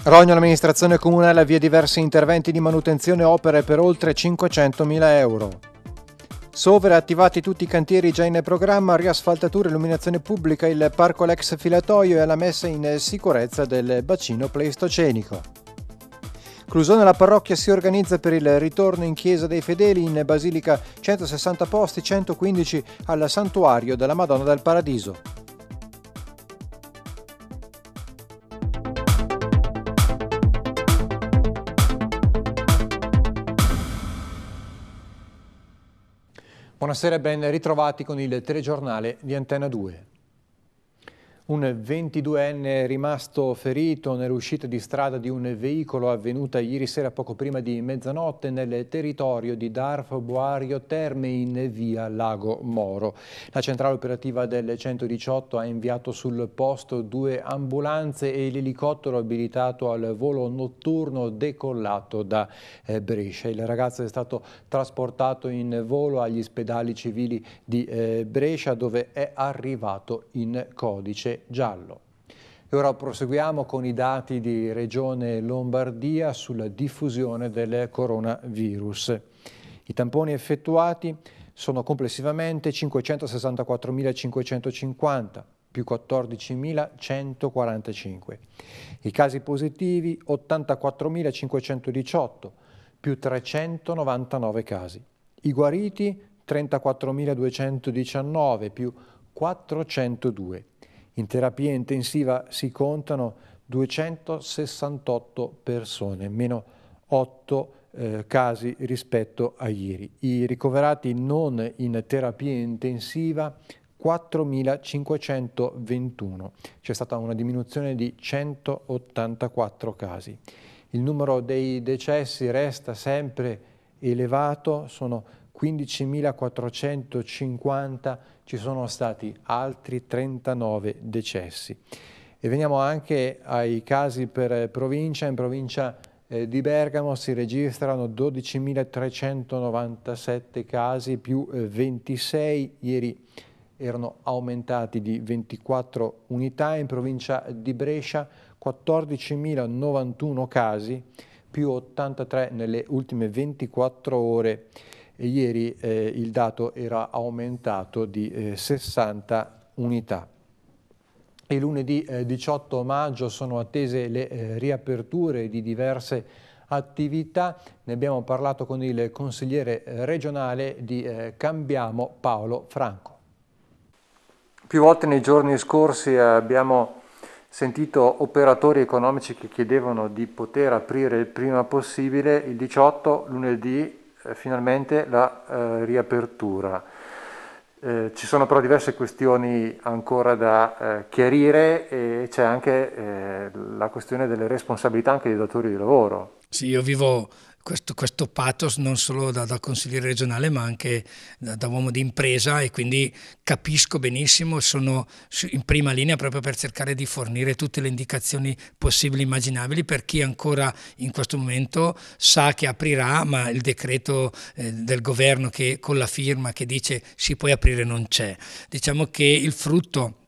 Rogno l'amministrazione comunale avvia diversi interventi di manutenzione opere per oltre 500.000 euro. Sovere attivati tutti i cantieri già in programma, riasfaltatura, illuminazione pubblica, il parco l'ex filatoio e la messa in sicurezza del bacino pleistocenico. Clusone la parrocchia si organizza per il ritorno in chiesa dei fedeli in Basilica 160 posti, 115 al santuario della Madonna del Paradiso. Buonasera e ben ritrovati con il telegiornale di Antena 2. Un 22enne rimasto ferito nell'uscita di strada di un veicolo avvenuta ieri sera poco prima di mezzanotte nel territorio di Darf Boario Terme in via Lago Moro. La centrale operativa del 118 ha inviato sul posto due ambulanze e l'elicottero abilitato al volo notturno decollato da eh, Brescia. Il ragazzo è stato trasportato in volo agli ospedali civili di eh, Brescia dove è arrivato in codice giallo. E ora proseguiamo con i dati di Regione Lombardia sulla diffusione del coronavirus. I tamponi effettuati sono complessivamente 564.550 più 14.145. I casi positivi 84.518 più 399 casi. I guariti 34.219 più 402. In terapia intensiva si contano 268 persone, meno 8 eh, casi rispetto a ieri. I ricoverati non in terapia intensiva 4.521, c'è stata una diminuzione di 184 casi. Il numero dei decessi resta sempre elevato, sono 15.450 ci sono stati altri 39 decessi. E veniamo anche ai casi per provincia. In provincia eh, di Bergamo si registrano 12.397 casi più 26 eh, ieri erano aumentati di 24 unità, in provincia di Brescia 14.091 casi più 83 nelle ultime 24 ore e ieri eh, il dato era aumentato di eh, 60 unità. E lunedì eh, 18 maggio sono attese le eh, riaperture di diverse attività. Ne abbiamo parlato con il consigliere eh, regionale di eh, Cambiamo Paolo Franco. Più volte nei giorni scorsi abbiamo sentito operatori economici che chiedevano di poter aprire il prima possibile, il 18 lunedì eh, finalmente la eh, riapertura. Eh, ci sono però diverse questioni ancora da eh, chiarire e c'è anche eh, la questione delle responsabilità anche dei datori di lavoro. Sì, io vivo questo, questo pathos non solo da, da, consigliere regionale ma anche da, da uomo di impresa e quindi capisco benissimo, sono in prima linea proprio per cercare di fornire tutte le indicazioni possibili e immaginabili per chi ancora in questo momento sa che aprirà ma il decreto eh, del governo che, con la firma che dice si può aprire non c'è. Diciamo che il frutto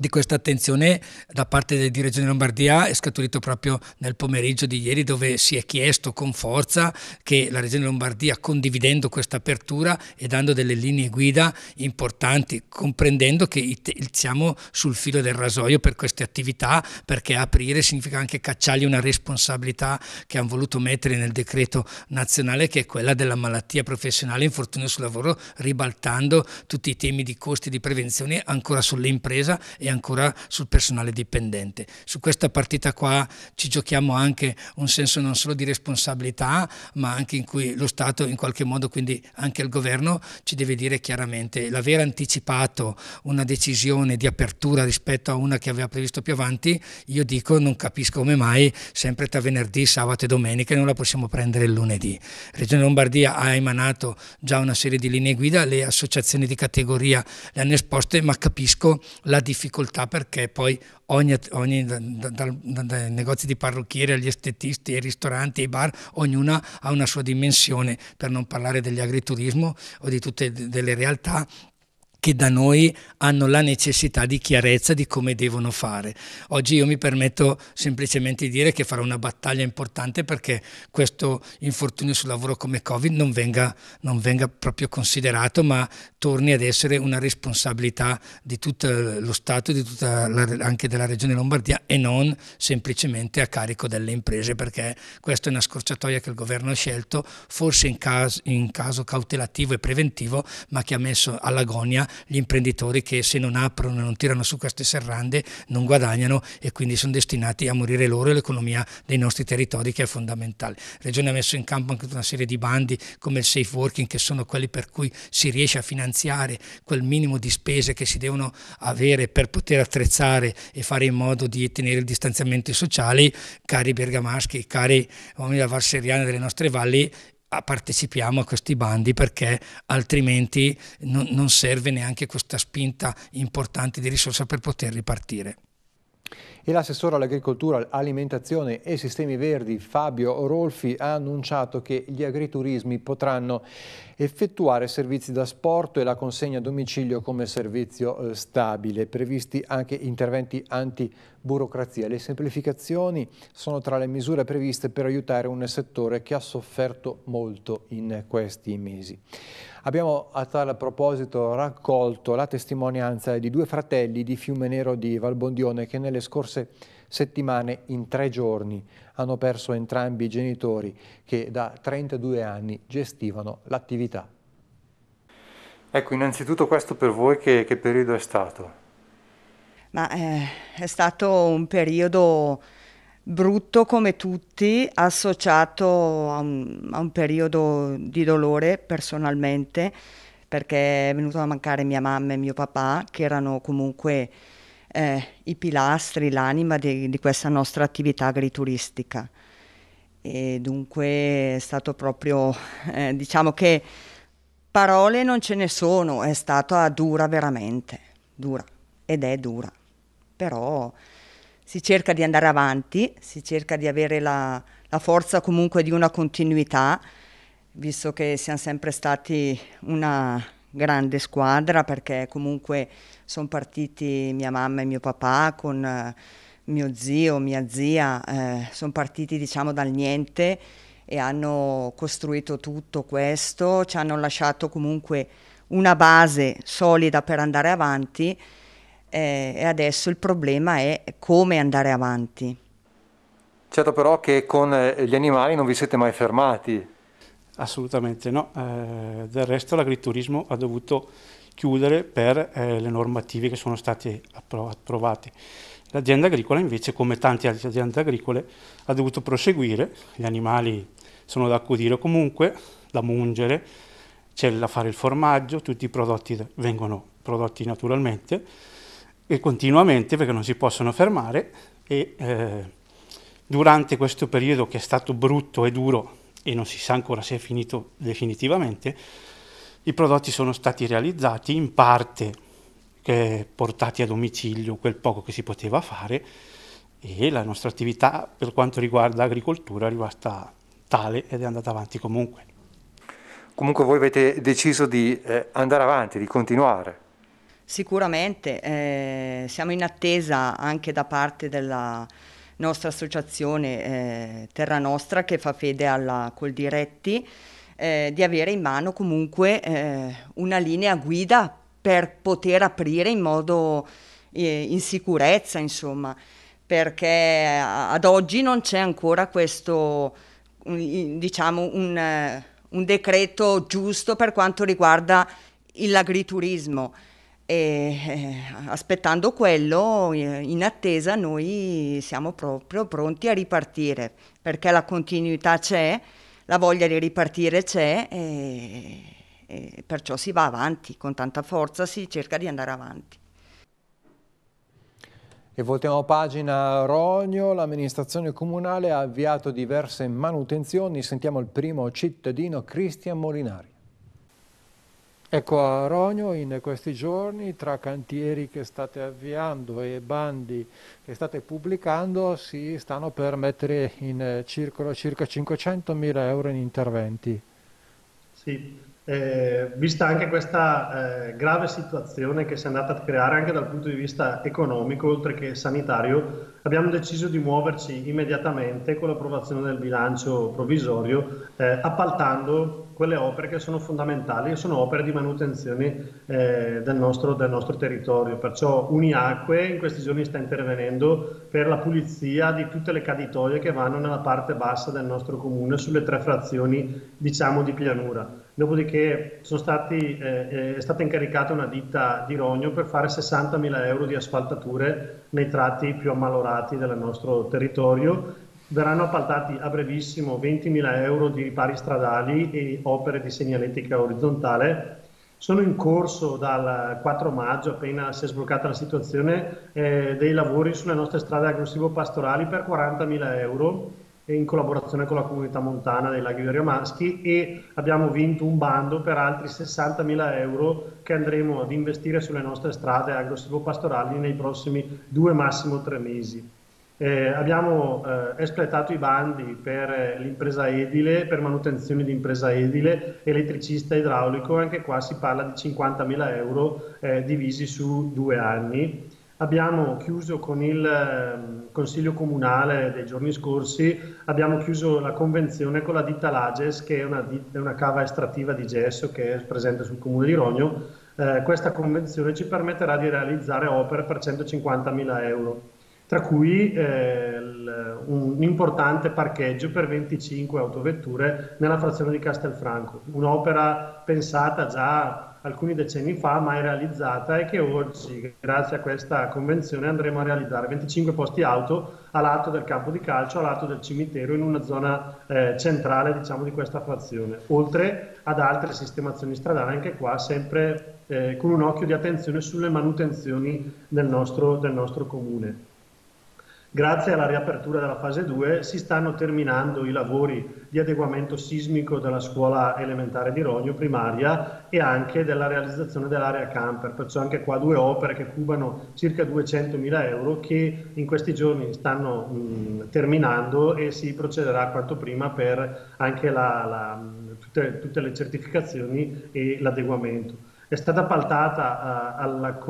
di questa attenzione da parte di Regione Lombardia è scaturito proprio nel pomeriggio di ieri dove si è chiesto con forza che la regione Lombardia condividendo questa apertura e dando delle linee guida importanti, comprendendo che siamo sul filo del rasoio per queste attività, perché aprire significa anche cacciargli una responsabilità che hanno voluto mettere nel decreto nazionale che è quella della malattia professionale infortunio sul lavoro, ribaltando tutti i temi di costi di prevenzione ancora sull'impresa e ancora sul personale dipendente. Su questa partita qua ci giochiamo anche un senso non solo di responsabilità, ma anche in cui lo Stato in qualche modo, quindi anche il governo, ci deve dire chiaramente l'aver anticipato una decisione di apertura rispetto a una che aveva previsto più avanti, io dico non capisco come mai sempre tra venerdì, sabato e domenica non la possiamo prendere il lunedì. Regione Lombardia ha emanato già una serie di linee guida, le associazioni di categoria le hanno esposte, ma capisco la difficoltà difficoltà perché poi ogni, ogni dal, dal, dai negozi di parrucchieri agli estetisti, ai ristoranti, ai bar, ognuna ha una sua dimensione, per non parlare degli agriturismo o di tutte delle realtà che da noi hanno la necessità di chiarezza di come devono fare. Oggi io mi permetto semplicemente di dire che farò una battaglia importante perché questo infortunio sul lavoro come Covid non venga, non venga proprio considerato, ma torni ad essere una responsabilità di tutto lo Stato, tutta, anche della Regione Lombardia e non semplicemente a carico delle imprese, perché questa è una scorciatoia che il governo ha scelto, forse in caso, in caso cautelativo e preventivo, ma che ha messo all'agonia gli imprenditori che se non aprono, e non tirano su queste serrande, non guadagnano e quindi sono destinati a morire loro e l'economia dei nostri territori che è fondamentale. La Regione ha messo in campo anche una serie di bandi come il safe working che sono quelli per cui si riesce a finanziare quel minimo di spese che si devono avere per poter attrezzare e fare in modo di tenere il distanziamento sociale, cari bergamaschi, cari uomini della Varseriana delle nostre valli, partecipiamo a questi bandi perché altrimenti non, non serve neanche questa spinta importante di risorsa per poter ripartire. E l'assessore all'agricoltura, alimentazione e sistemi verdi Fabio Rolfi ha annunciato che gli agriturismi potranno effettuare servizi da sport e la consegna a domicilio come servizio eh, stabile. Previsti anche interventi anti-burocrazia. Le semplificazioni sono tra le misure previste per aiutare un settore che ha sofferto molto in questi mesi. Abbiamo a tal proposito raccolto la testimonianza di due fratelli di Fiume Nero di Valbondione che nelle scorse scorse settimane in tre giorni. Hanno perso entrambi i genitori che da 32 anni gestivano l'attività. Ecco, innanzitutto questo per voi che, che periodo è stato? Ma, eh, è stato un periodo brutto come tutti, associato a un, a un, periodo di dolore personalmente, perché è venuto a mancare mia mamma e mio papà, che erano comunque eh, i pilastri, l'anima di, di, questa nostra attività agrituristica. E dunque è stato proprio, eh, diciamo che parole non ce ne sono, è stata dura veramente, dura ed è dura, però si cerca di andare avanti, si cerca di avere la, la forza comunque di una continuità, visto che siamo sempre stati una grande squadra perché comunque sono partiti mia mamma e mio papà con eh, mio zio, mia zia, eh, sono partiti diciamo dal niente e hanno costruito tutto questo, ci hanno lasciato comunque una base solida per andare avanti eh, e adesso il problema è come andare avanti. Certo però che con eh, gli animali non vi siete mai fermati. Assolutamente no, eh, del resto l'agriturismo ha dovuto chiudere per eh, le normative che sono state approvate. L'azienda agricola invece, come tante altre aziende agricole, ha dovuto proseguire, gli animali sono da accudire comunque, da mungere, c'è da fare il formaggio, tutti i prodotti vengono prodotti naturalmente e continuamente perché non si possono fermare e eh, durante questo periodo che è stato brutto e duro e non si sa ancora se è finito definitivamente, i prodotti sono stati realizzati in parte eh, portati a domicilio quel poco che si poteva fare e la nostra attività per quanto riguarda l'agricoltura è rimasta tale ed è andata avanti comunque. Comunque voi avete deciso di eh, andare avanti, di continuare. Sicuramente, eh, siamo in attesa anche da parte della nostra associazione eh, Terra Nostra che fa fede alla Coldiretti eh, di avere in mano comunque eh, una linea guida per poter aprire in modo eh, in sicurezza, insomma, perché eh, ad oggi non c'è ancora questo, diciamo, un, eh, un decreto giusto per quanto riguarda l'agriturismo. E eh, aspettando quello, in attesa, noi siamo proprio pronti a ripartire perché la continuità c'è la voglia di ripartire c'è e, e perciò si va avanti con tanta forza, si cerca di andare avanti. E voltiamo pagina Rogno, l'amministrazione comunale ha avviato diverse manutenzioni, sentiamo il primo cittadino Cristian Molinari. Ecco a Rogno in questi giorni tra cantieri che state avviando e bandi che state pubblicando si stanno per mettere in circolo circa 500.000 euro in interventi. Sì, eh, vista anche questa eh, grave situazione che si è andata a creare anche dal punto di vista economico oltre che sanitario, abbiamo deciso di muoverci immediatamente con l'approvazione del bilancio provvisorio, eh, appaltando quelle opere che sono fondamentali e sono opere di manutenzione eh, del nostro, del, nostro, territorio. Perciò Uniacque in questi giorni sta intervenendo per la pulizia di tutte le caditoie che vanno nella parte bassa del nostro comune sulle tre frazioni diciamo, di pianura. Dopodiché stati, eh, eh, è stata incaricata una ditta di Rogno per fare 60.000 euro di asfaltature nei tratti più ammalorati del nostro territorio. Verranno appaltati a brevissimo 20.000 euro di ripari stradali e opere di segnaletica orizzontale. Sono in corso dal 4 maggio, appena si è sbloccata la situazione, eh, dei lavori sulle nostre strade aggressivo pastorali per 40.000 euro in collaborazione con la comunità montana dei Laghi Veriomaschi e abbiamo vinto un bando per altri 60.000 euro che andremo ad investire sulle nostre strade agro-silvopastorali nei prossimi due, massimo tre mesi. Eh, abbiamo eh, espletato i bandi per l'impresa edile, per manutenzione di impresa edile, elettricista idraulico, anche qua si parla di 50.000 euro eh, divisi su due anni abbiamo chiuso con il ehm, Consiglio Comunale dei giorni scorsi, abbiamo chiuso la convenzione con la ditta Lages, che è una, è una cava estrattiva di gesso che è presente sul Comune di Rogno. Eh, questa convenzione ci permetterà di realizzare opere per 150.000 euro, tra cui eh, un importante parcheggio per 25 autovetture nella frazione di Castelfranco, un'opera pensata già alcuni decenni fa mai realizzata e che oggi, grazie a questa convenzione, andremo a realizzare 25 posti auto a del campo di calcio, a del cimitero, in una zona eh, centrale diciamo, di questa frazione, oltre ad altre sistemazioni stradali, anche qua sempre eh, con un occhio di attenzione sulle manutenzioni del nostro, del nostro comune grazie alla riapertura della fase 2 si stanno terminando i lavori di adeguamento sismico della scuola elementare di Rogno, primaria, e anche della realizzazione dell'area camper, perciò anche qua due opere che cubano circa 200.000 euro che in questi giorni stanno mh, terminando e si procederà quanto prima per anche la, la, tutte, tutte le certificazioni e l'adeguamento è stata appaltata eh, alla,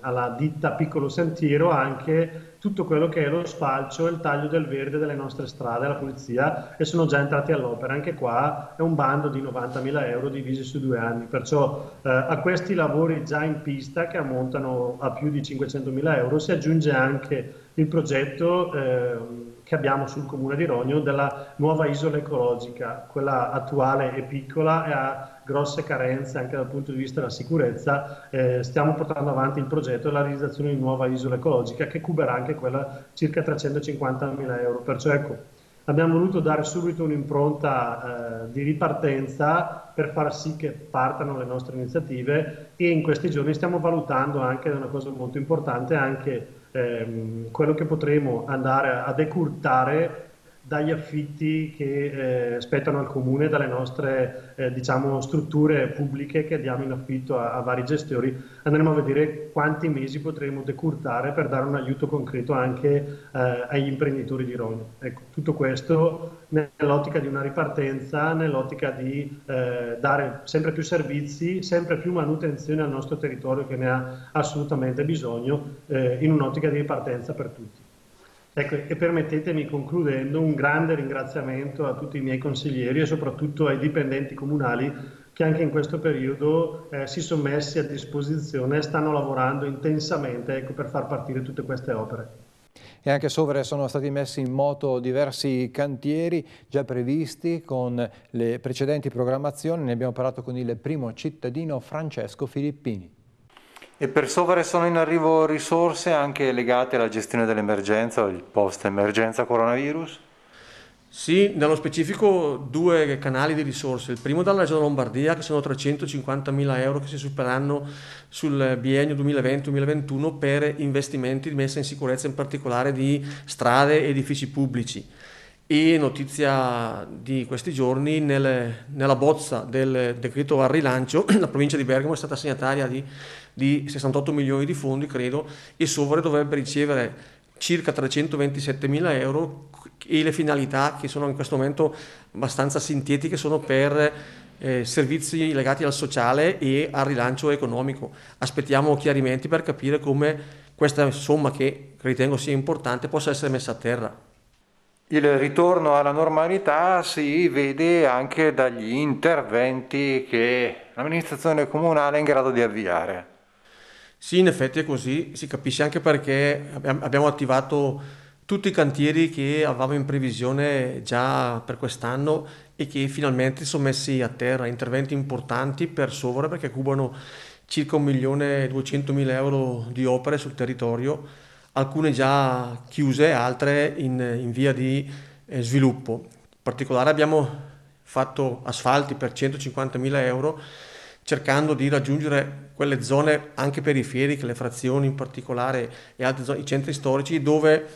alla, ditta Piccolo Sentiero anche tutto quello che è lo spalcio, e il taglio del verde delle nostre strade la pulizia, e sono già entrati all'opera. Anche qua è un bando di 90.000 euro divisi su due anni, perciò eh, a questi lavori già in pista che ammontano a più di 500.000 euro si aggiunge anche il progetto eh, che abbiamo sul comune di Rogno della nuova isola ecologica, quella attuale e piccola e ha grosse carenze anche dal punto di vista della sicurezza, eh, stiamo portando avanti il progetto e la realizzazione di nuova isola ecologica che cuberà anche quella circa 350.000 euro. Perciò ecco, abbiamo voluto dare subito un'impronta eh, di ripartenza per far sì che partano le nostre iniziative e in questi giorni stiamo valutando anche una cosa molto importante, anche ehm, quello che potremo andare a decurtare dagli affitti che eh, spettano al comune, dalle nostre eh, diciamo, strutture pubbliche che diamo in affitto a, a, vari gestori, andremo a vedere quanti mesi potremo decurtare per dare un aiuto concreto anche eh, agli imprenditori di Roma. Ecco, tutto questo nell'ottica di una ripartenza, nell'ottica di eh, dare sempre più servizi, sempre più manutenzione al nostro territorio che ne ha assolutamente bisogno, eh, in un'ottica di ripartenza per tutti. Ecco, e permettetemi concludendo un grande ringraziamento a tutti i miei consiglieri e soprattutto ai dipendenti comunali che anche in questo periodo eh, si sono messi a disposizione e stanno lavorando intensamente ecco, per far partire tutte queste opere. E anche sovra sono stati messi in moto diversi cantieri già previsti con le precedenti programmazioni, ne abbiamo parlato con il primo cittadino Francesco Filippini. E per Sovere sono in arrivo risorse anche legate alla gestione dell'emergenza o il post-emergenza coronavirus? Sì, nello specifico due canali di risorse. Il primo dalla Regione Lombardia, che sono 350.000 euro che si supereranno sul biennio 2020-2021 per investimenti di messa in sicurezza, in particolare di strade e edifici pubblici. E notizia di questi giorni, nel, nella bozza del decreto al rilancio, la provincia di Bergamo è stata assegnataria di, di 68 milioni di fondi, credo, e Sovore dovrebbe ricevere circa 327 mila euro e le finalità che sono in questo momento abbastanza sintetiche sono per eh, servizi legati al sociale e al rilancio economico. Aspettiamo chiarimenti per capire come questa somma che ritengo sia importante possa essere messa a terra il ritorno alla normalità si vede anche dagli interventi che l'amministrazione comunale è in grado di avviare. Sì, in effetti è così, si capisce anche perché abbiamo attivato tutti i cantieri che avevamo in previsione già per quest'anno e che finalmente sono messi a terra, interventi importanti per Sovra perché cubano circa 1.200.000 euro di opere sul territorio alcune già chiuse, altre in, in via di eh, sviluppo. In particolare abbiamo fatto asfalti per 150.000 euro cercando di raggiungere quelle zone anche periferiche, le frazioni in particolare e altre i centri storici dove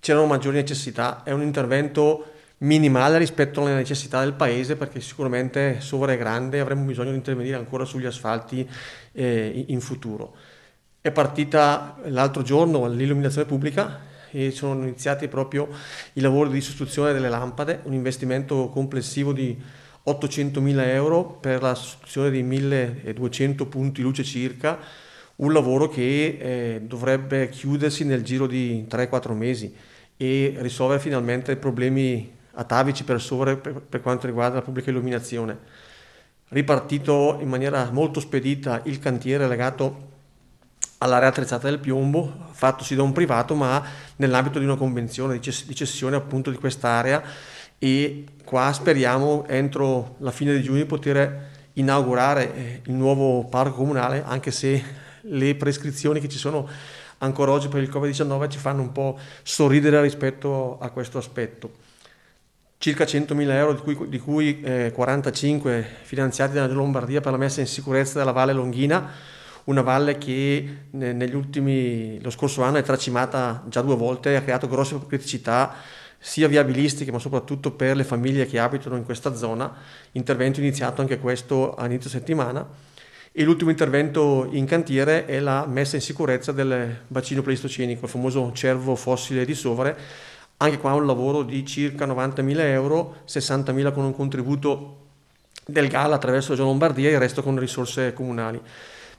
c'erano maggiori necessità. È un intervento minimale rispetto alle necessità del paese perché sicuramente Sovra è grande e avremo bisogno di intervenire ancora sugli asfalti eh, in futuro è partita l'altro giorno l'illuminazione pubblica e sono iniziati proprio i lavori di sostituzione delle lampade, un investimento complessivo di 800.000 euro per la sostituzione di 1200 punti luce circa, un lavoro che eh, dovrebbe chiudersi nel giro di 3-4 mesi e risolvere finalmente i problemi atavici per sovra per, per quanto riguarda la pubblica illuminazione. Ripartito in maniera molto spedita il cantiere legato a all'area attrezzata del piombo, fattosi da un privato, ma nell'ambito di una convenzione di cessione appunto di quest'area e qua speriamo entro la fine di giugno poter inaugurare eh, il nuovo parco comunale, anche se le prescrizioni che ci sono ancora oggi per il Covid-19 ci fanno un po' sorridere rispetto a questo aspetto. Circa 100.000 euro, di cui, di cui eh, 45 finanziati dalla Lombardia per la messa in sicurezza della Valle Longhina, una valle che negli ultimi, lo scorso anno è tracimata già due volte, e ha creato grosse criticità sia viabilistiche ma soprattutto per le famiglie che abitano in questa zona, intervento iniziato anche questo a inizio settimana e l'ultimo intervento in cantiere è la messa in sicurezza del bacino pleistocenico, il famoso cervo fossile di Sovere, anche qua un lavoro di circa 90.000 euro, 60.000 con un contributo del GAL attraverso la Regione Lombardia e il resto con risorse comunali.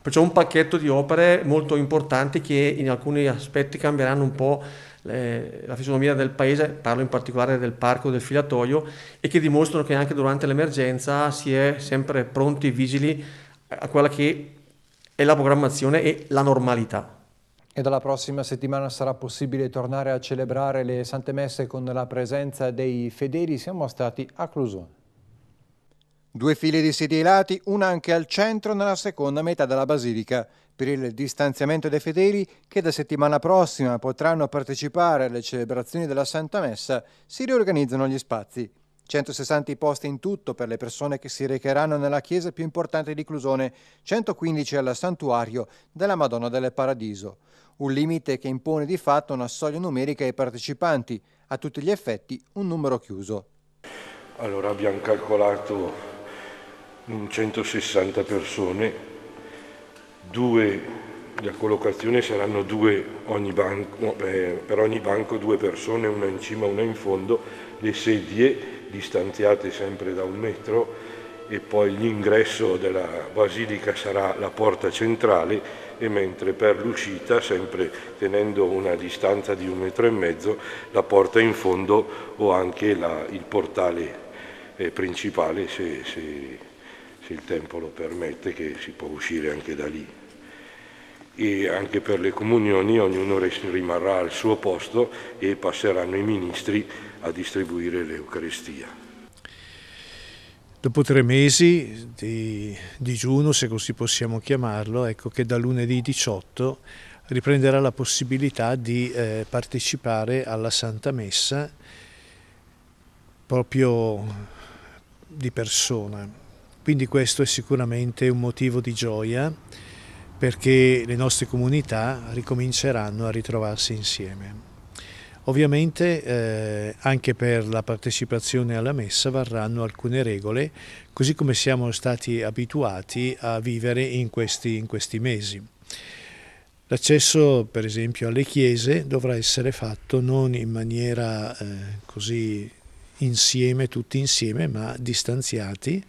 Perciò un pacchetto di opere molto importanti che in alcuni aspetti cambieranno un po' le, la fisionomia del paese, parlo in particolare del parco del filatoio, e che dimostrano che anche durante l'emergenza si è sempre pronti e vigili a quella che è la programmazione e la normalità. E dalla prossima settimana sarà possibile tornare a celebrare le Sante Messe con la presenza dei fedeli. Siamo stati a Clusone. Due file di sedi ai lati, una anche al centro nella seconda metà della basilica, per il distanziamento dei fedeli che da settimana prossima potranno partecipare alle celebrazioni della Santa Messa, si riorganizzano gli spazi. 160 posti in tutto per le persone che si recheranno nella chiesa più importante di Clusone, 115 al santuario della Madonna del Paradiso. Un limite che impone di fatto una soglia numerica ai partecipanti, a tutti gli effetti un numero chiuso. Allora abbiamo calcolato 160 persone, due, la collocazione saranno due ogni banco, per ogni banco due persone, una in cima e una in fondo, le sedie distanziate sempre da un metro e poi l'ingresso della basilica sarà la porta centrale e mentre per l'uscita, sempre tenendo una distanza di un metro e mezzo, la porta in fondo o anche la, il portale eh, principale se, se se il tempo lo permette, che si può uscire anche da lì. E anche per le comunioni ognuno rimarrà al suo posto e passeranno i ministri a distribuire l'Eucaristia. Dopo tre mesi di digiuno, se così possiamo chiamarlo, ecco che da lunedì 18 riprenderà la possibilità di eh, partecipare alla Santa Messa proprio di persona. Quindi questo è sicuramente un motivo di gioia perché le nostre comunità ricominceranno a ritrovarsi insieme. Ovviamente eh, anche per la partecipazione alla messa varranno alcune regole, così come siamo stati abituati a vivere in questi, in questi mesi. L'accesso per esempio alle chiese dovrà essere fatto non in maniera eh, così insieme, tutti insieme, ma distanziati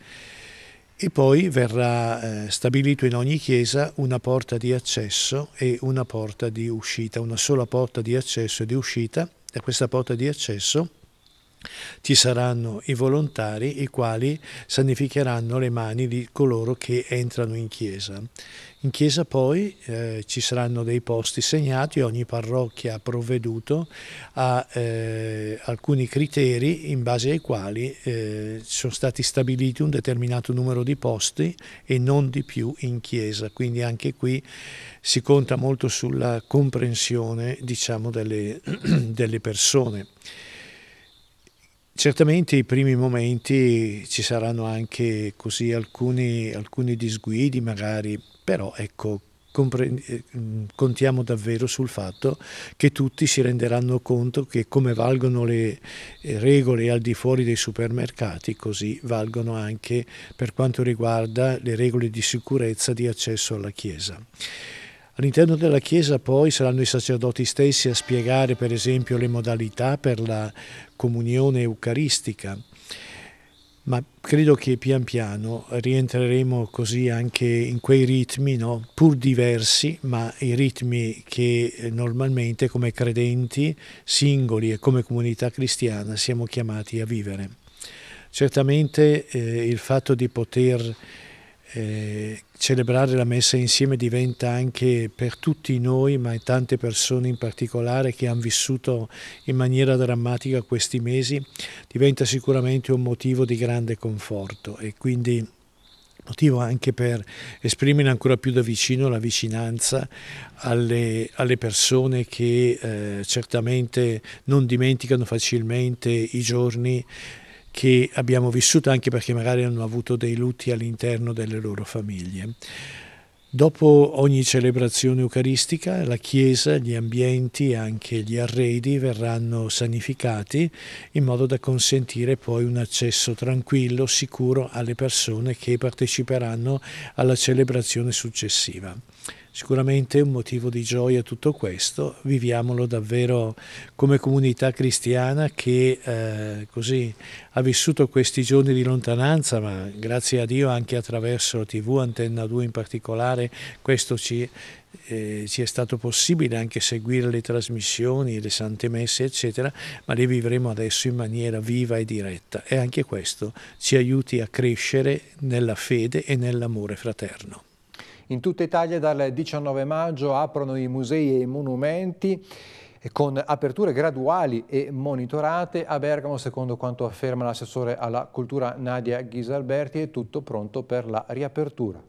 e poi verrà eh, stabilito in ogni chiesa una porta di accesso e una porta di uscita, una sola porta di accesso e di uscita. Da questa porta di accesso ci saranno i volontari i quali sanificheranno le mani di coloro che entrano in chiesa. In chiesa poi eh, ci saranno dei posti segnati, ogni parrocchia ha provveduto a eh, alcuni criteri in base ai quali eh, sono stati stabiliti un determinato numero di posti e non di più in chiesa, quindi anche qui si conta molto sulla comprensione diciamo, delle, delle persone. Certamente i primi momenti ci saranno anche così alcuni, alcuni disguidi magari, però ecco, eh, contiamo davvero sul fatto che tutti si renderanno conto che come valgono le eh, regole al di fuori dei supermercati, così valgono anche per quanto riguarda le regole di sicurezza di accesso alla Chiesa. All'interno della Chiesa poi saranno i sacerdoti stessi a spiegare per esempio le modalità per la comunione eucaristica, ma credo che pian piano rientreremo così anche in quei ritmi, no? pur diversi, ma i ritmi che eh, normalmente come credenti singoli e come comunità cristiana siamo chiamati a vivere. Certamente eh, il fatto di poter eh, celebrare la messa insieme diventa anche per tutti noi, ma tante persone in particolare che hanno vissuto in maniera drammatica questi mesi, diventa sicuramente un motivo di grande conforto e quindi motivo anche per esprimere ancora più da vicino la vicinanza alle, alle persone che eh, certamente non dimenticano facilmente i giorni che abbiamo vissuto anche perché magari hanno avuto dei lutti all'interno delle loro famiglie. Dopo ogni celebrazione eucaristica la chiesa, gli ambienti, anche gli arredi verranno sanificati in modo da consentire poi un accesso tranquillo, sicuro alle persone che parteciperanno alla celebrazione successiva. Sicuramente un motivo di gioia tutto questo, viviamolo davvero come comunità cristiana che eh, così ha vissuto questi giorni di lontananza, ma grazie a Dio anche attraverso TV, Antenna 2 in particolare, questo ci eh, ci è stato possibile anche seguire le trasmissioni, le sante messe, eccetera, ma le vivremo adesso in maniera viva e diretta e anche questo ci aiuti a crescere nella fede e nell'amore fraterno. In tutta Italia dal 19 maggio aprono i musei e i monumenti eh, con aperture graduali e monitorate a Bergamo, secondo quanto afferma l'assessore alla cultura Nadia Ghisalberti, è tutto pronto per la riapertura.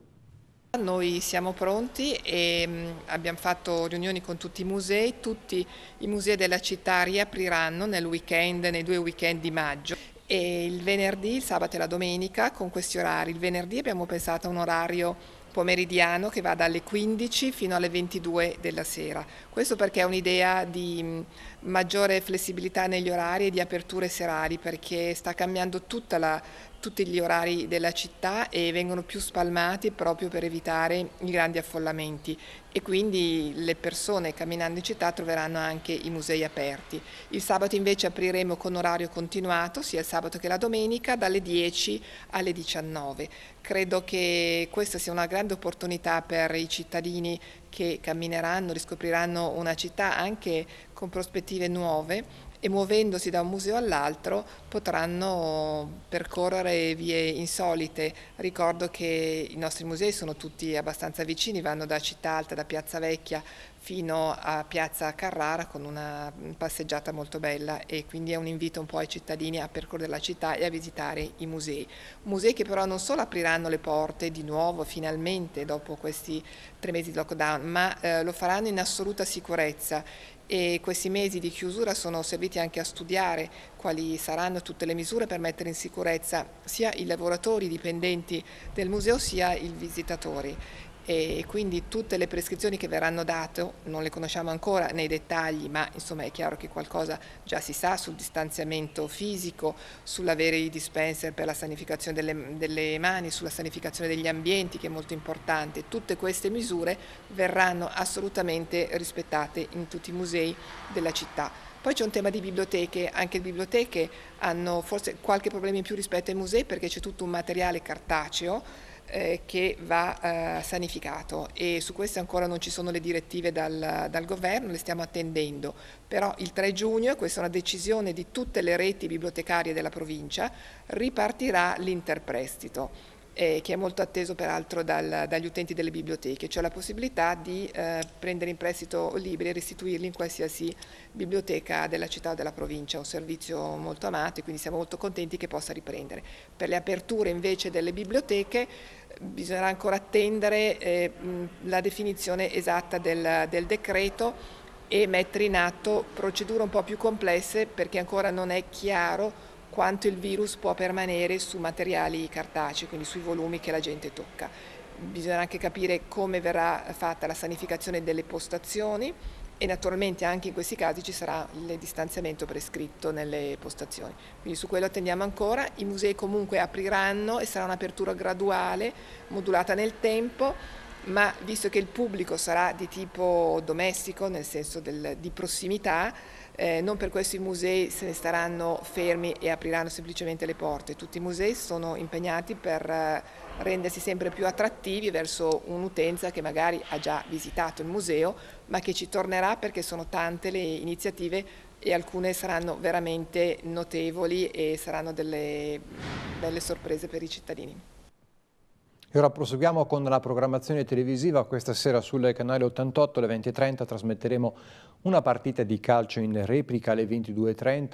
Noi siamo pronti e mm, abbiamo fatto riunioni con tutti i musei, tutti i musei della città riapriranno nel weekend, nei due weekend di maggio. E il venerdì, il sabato e la domenica con questi orari. Il venerdì abbiamo pensato a un orario pomeridiano che va dalle 15 fino alle 22 della sera. Questo perché è un'idea di mm, maggiore flessibilità negli orari e di aperture serali perché sta cambiando la, tutti gli orari della città e vengono più spalmati proprio per evitare i grandi affollamenti e quindi le persone camminando in città troveranno anche i musei aperti. Il sabato invece apriremo con orario continuato sia il sabato che la domenica dalle 10 alle 19. Credo che questa sia una grande opportunità per i cittadini che cammineranno, riscopriranno una città anche con prospettive nuove e muovendosi da un museo all'altro potranno percorrere vie insolite. Ricordo che i nostri musei sono tutti abbastanza vicini, vanno da Città Alta, da Piazza Vecchia, fino a Piazza Carrara con una passeggiata molto bella e quindi è un invito un po' ai cittadini a percorrere la città e a visitare i musei. Musei che però non solo apriranno le porte di nuovo finalmente dopo questi tre mesi di lockdown, ma eh, lo faranno in assoluta sicurezza e questi mesi di chiusura sono serviti anche a studiare quali saranno tutte le misure per mettere in sicurezza sia i lavoratori, dipendenti del museo sia i visitatori e quindi tutte le prescrizioni che verranno date, non le conosciamo ancora nei dettagli, ma insomma è chiaro che qualcosa già si sa sul distanziamento fisico, sull'avere i dispenser per la sanificazione delle, delle mani, sulla sanificazione degli ambienti che è molto importante, tutte queste misure verranno assolutamente rispettate in tutti i musei della città. Poi c'è un tema di biblioteche, anche le biblioteche hanno forse qualche problema in più rispetto ai musei perché c'è tutto un materiale cartaceo eh, che va eh, sanificato e su questo ancora non ci sono le direttive dal, dal, governo, le stiamo attendendo, però il 3 giugno, questa è una decisione di tutte le reti bibliotecarie della provincia, ripartirà l'interprestito. Eh, che è molto atteso peraltro dal, dagli utenti delle biblioteche, cioè la possibilità di eh, prendere in prestito libri e restituirli in qualsiasi biblioteca della città o della provincia, un servizio molto amato e quindi siamo molto contenti che possa riprendere. Per le aperture invece delle biblioteche bisognerà ancora attendere eh, mm, la definizione esatta del, del decreto e mettere in atto procedure un po' più complesse perché ancora non è chiaro quanto il virus può permanere su materiali cartacei, quindi sui volumi che la gente tocca. Bisognerà anche capire come verrà fatta la sanificazione delle postazioni e naturalmente anche in questi casi ci sarà il distanziamento prescritto nelle postazioni. Quindi su quello attendiamo ancora, i musei comunque apriranno e sarà un'apertura graduale, modulata nel tempo, ma visto che il pubblico sarà di tipo domestico, nel senso del, di prossimità, eh, non per questo i musei se ne staranno fermi e apriranno semplicemente le porte. Tutti i musei sono impegnati per eh, rendersi sempre più attrattivi verso un'utenza che magari ha già visitato il museo ma che ci tornerà perché sono tante le iniziative e alcune saranno veramente notevoli e saranno delle belle sorprese per i cittadini ora proseguiamo con la programmazione televisiva. Questa sera sul canale 88 alle 20.30 trasmetteremo una partita di calcio in replica alle 22.30,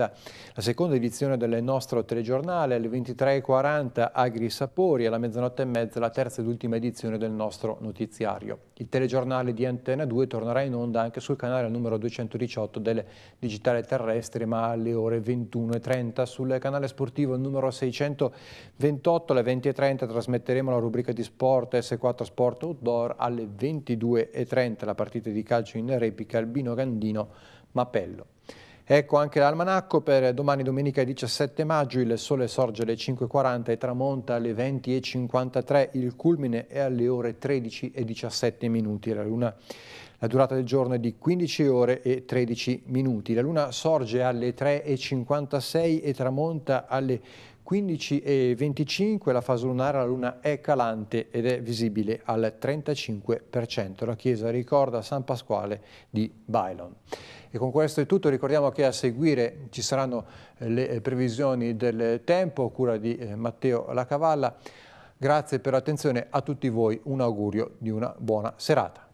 la seconda edizione del nostro telegiornale alle 23.40 Agri Sapori, e alla mezzanotte e mezza la terza ed ultima edizione del nostro notiziario. Il telegiornale di Antena 2 tornerà in onda anche sul canale numero 218 del digitale terrestre ma alle ore 21.30. Sul canale sportivo numero 628 alle 20.30 trasmetteremo la rubrica di sport S4 Sport Outdoor alle 22.30 la partita di calcio in replica Albino Gandino Mapello. Ecco anche l'almanacco per domani domenica 17 maggio, il sole sorge alle 5.40 e tramonta alle 20.53, il culmine è alle ore 13.17 minuti, la, luna, la durata del giorno è di 15 ore e 13 minuti, la luna sorge alle 3.56 e tramonta alle 20.53. 15 e 25 la fase lunare la luna è calante ed è visibile al 35%. La chiesa ricorda San Pasquale di Bailon. E con questo è tutto, ricordiamo che a seguire ci saranno eh, le eh, previsioni del tempo, cura di eh, Matteo Lacavalla. Grazie per l'attenzione, a tutti voi un augurio di una buona serata.